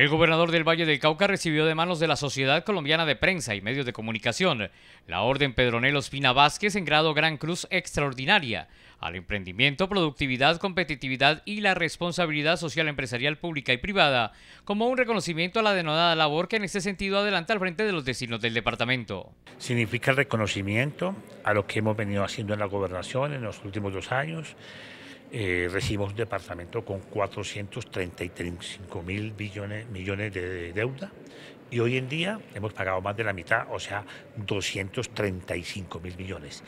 El gobernador del Valle del Cauca recibió de manos de la Sociedad Colombiana de Prensa y Medios de Comunicación la Orden Pedronel Ospina Vázquez en grado Gran Cruz Extraordinaria al emprendimiento, productividad, competitividad y la responsabilidad social empresarial pública y privada como un reconocimiento a la denodada labor que en este sentido adelanta al frente de los destinos del departamento. Significa el reconocimiento a lo que hemos venido haciendo en la gobernación en los últimos dos años eh, recibimos un departamento con 435 mil millones, millones de deuda y hoy en día hemos pagado más de la mitad, o sea, 235 mil millones.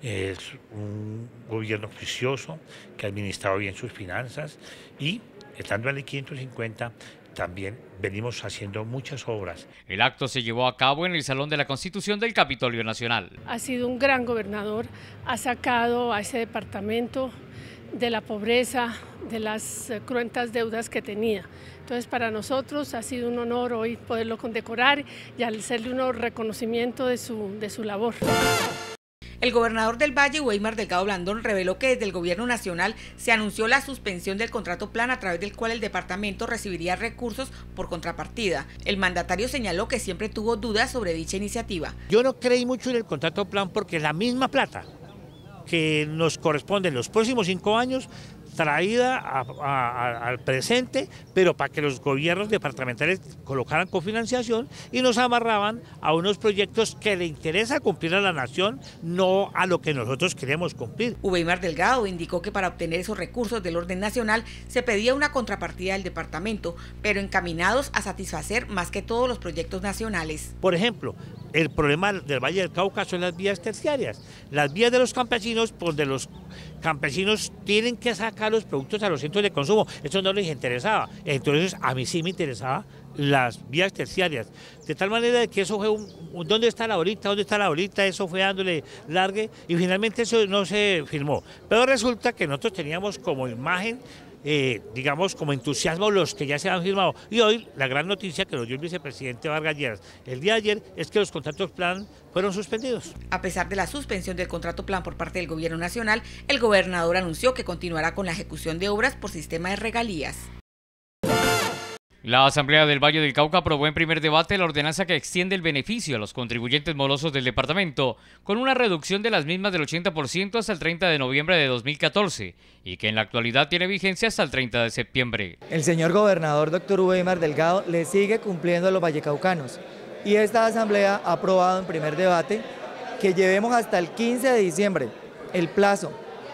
Es un gobierno juicioso que ha administrado bien sus finanzas y estando en el 550 también venimos haciendo muchas obras. El acto se llevó a cabo en el Salón de la Constitución del Capitolio Nacional. Ha sido un gran gobernador, ha sacado a ese departamento de la pobreza, de las eh, cruentas deudas que tenía. Entonces para nosotros ha sido un honor hoy poderlo condecorar y hacerle un reconocimiento de su, de su labor. El gobernador del Valle, Weimar Delgado Blandón, reveló que desde el gobierno nacional se anunció la suspensión del contrato plan a través del cual el departamento recibiría recursos por contrapartida. El mandatario señaló que siempre tuvo dudas sobre dicha iniciativa. Yo no creí mucho en el contrato plan porque es la misma plata que nos corresponde en los próximos cinco años traída al presente, pero para que los gobiernos departamentales colocaran cofinanciación y nos amarraban a unos proyectos que le interesa cumplir a la nación, no a lo que nosotros queremos cumplir. Uveimar Delgado indicó que para obtener esos recursos del orden nacional se pedía una contrapartida del departamento, pero encaminados a satisfacer más que todos los proyectos nacionales. Por ejemplo, el problema del Valle del Cauca son las vías terciarias, las vías de los campesinos, por pues, de los campesinos tienen que sacar los productos a los centros de consumo. Eso no les interesaba. Entonces, a mí sí me interesaba las vías terciarias. De tal manera que eso fue un, ¿dónde está la horita? ¿Dónde está la horita? Eso fue dándole largue y finalmente eso no se firmó. Pero resulta que nosotros teníamos como imagen eh, digamos, como entusiasmo los que ya se han firmado. Y hoy la gran noticia que nos dio el vicepresidente Vargas Lleras el día de ayer es que los contratos plan fueron suspendidos. A pesar de la suspensión del contrato plan por parte del gobierno nacional, el gobernador anunció que continuará con la ejecución de obras por sistema de regalías. La Asamblea del Valle del Cauca aprobó en primer debate la ordenanza que extiende el beneficio a los contribuyentes molosos del departamento, con una reducción de las mismas del 80% hasta el 30 de noviembre de 2014 y que en la actualidad tiene vigencia hasta el 30 de septiembre. El señor gobernador, doctor Weimar Delgado, le sigue cumpliendo a los vallecaucanos y esta Asamblea ha aprobado en primer debate que llevemos hasta el 15 de diciembre el plazo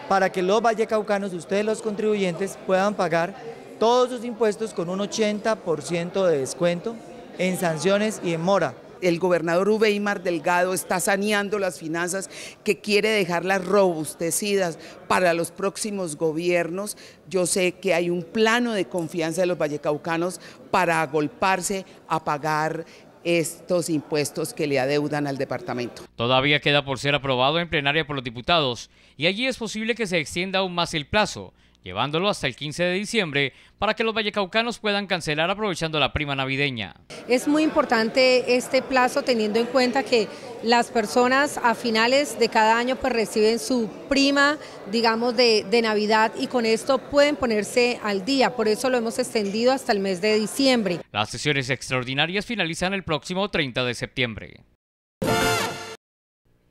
para que los vallecaucanos, ustedes los contribuyentes, puedan pagar todos sus impuestos con un 80% de descuento en sanciones y en mora el gobernador Ubeimar Delgado está saneando las finanzas, que quiere dejarlas robustecidas para los próximos gobiernos. Yo sé que hay un plano de confianza de los vallecaucanos para agolparse a pagar estos impuestos que le adeudan al departamento. Todavía queda por ser aprobado en plenaria por los diputados y allí es posible que se extienda aún más el plazo llevándolo hasta el 15 de diciembre para que los vallecaucanos puedan cancelar aprovechando la prima navideña. Es muy importante este plazo teniendo en cuenta que las personas a finales de cada año pues reciben su prima, digamos, de Navidad y con esto pueden ponerse al día, por eso lo hemos extendido hasta el mes de diciembre. Las sesiones extraordinarias finalizan el próximo 30 de septiembre.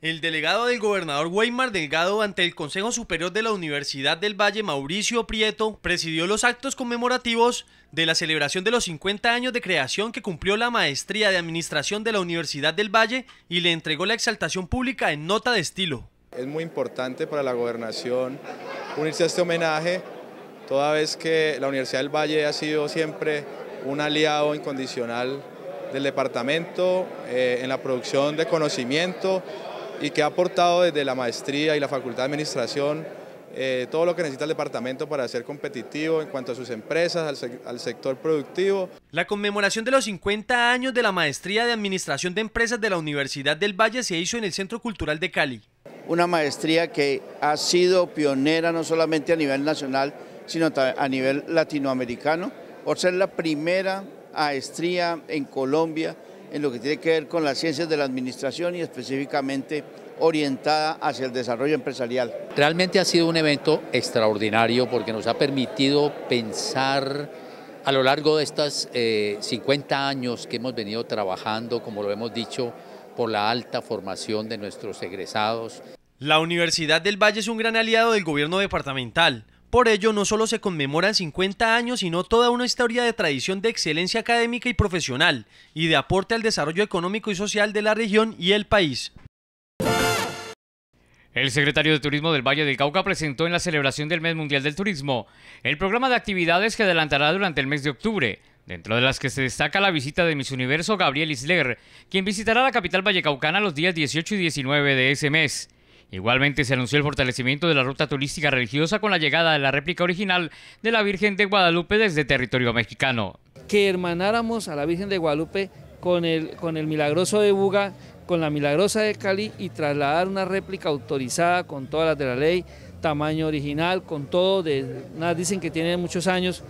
El delegado del gobernador Weimar Delgado ante el Consejo Superior de la Universidad del Valle, Mauricio Prieto, presidió los actos conmemorativos de la celebración de los 50 años de creación que cumplió la Maestría de Administración de la Universidad del Valle y le entregó la exaltación pública en nota de estilo. Es muy importante para la gobernación unirse a este homenaje, toda vez que la Universidad del Valle ha sido siempre un aliado incondicional del departamento eh, en la producción de conocimiento y que ha aportado desde la maestría y la Facultad de Administración eh, todo lo que necesita el departamento para ser competitivo en cuanto a sus empresas, al, sector productivo. La conmemoración de los 50 años de la Maestría de Administración de Empresas de la Universidad del Valle se hizo en el Centro Cultural de Cali. Una maestría que ha sido pionera no solamente a nivel nacional, sino a nivel latinoamericano, por ser la primera maestría en Colombia en lo que tiene que ver con las ciencias de la administración y específicamente orientada hacia el desarrollo empresarial. Realmente ha sido un evento extraordinario porque nos ha permitido pensar a lo largo de estos 50 eh, años que hemos venido trabajando, como lo hemos dicho, por la alta formación de nuestros egresados. La Universidad del Valle es un gran aliado del gobierno departamental por ello, no solo se conmemoran 50 años, sino toda una historia de tradición de excelencia académica y profesional, y de aporte al desarrollo económico y social de la región y el país. El secretario de Turismo del Valle del Cauca presentó en la celebración del Mes Mundial del Turismo el programa de actividades que adelantará durante el mes de octubre, dentro de las que se destaca la visita de Miss Universo Gabriel Isler, quien visitará la capital vallecaucana los días 18 y 19 de ese mes. Igualmente se anunció el fortalecimiento de la ruta turística religiosa con la llegada de la réplica original de la Virgen de Guadalupe desde territorio mexicano. Que hermanáramos a la Virgen de Guadalupe con el, con el milagroso de Buga, con la milagrosa de Cali y trasladar una réplica autorizada con todas las de la ley, tamaño original, con todo, de, nada, dicen que tiene muchos años,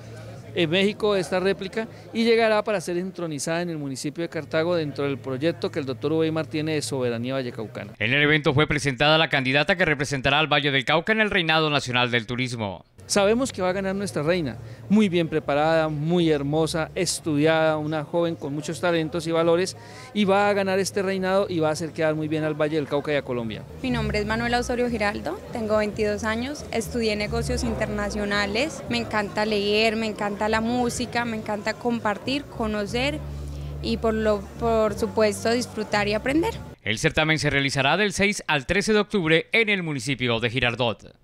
en México esta réplica y llegará para ser entronizada en el municipio de Cartago dentro del proyecto que el doctor Weimar tiene de Soberanía Vallecaucana. En el evento fue presentada la candidata que representará al Valle del Cauca en el Reinado Nacional del Turismo. Sabemos que va a ganar nuestra reina, muy bien preparada, muy hermosa, estudiada, una joven con muchos talentos y valores y va a ganar este reinado y va a hacer quedar muy bien al Valle del Cauca y a Colombia. Mi nombre es Manuel Osorio Giraldo, tengo 22 años, estudié negocios internacionales, me encanta leer, me encanta la música, me encanta compartir, conocer y por, lo, por supuesto disfrutar y aprender. El certamen se realizará del 6 al 13 de octubre en el municipio de Girardot.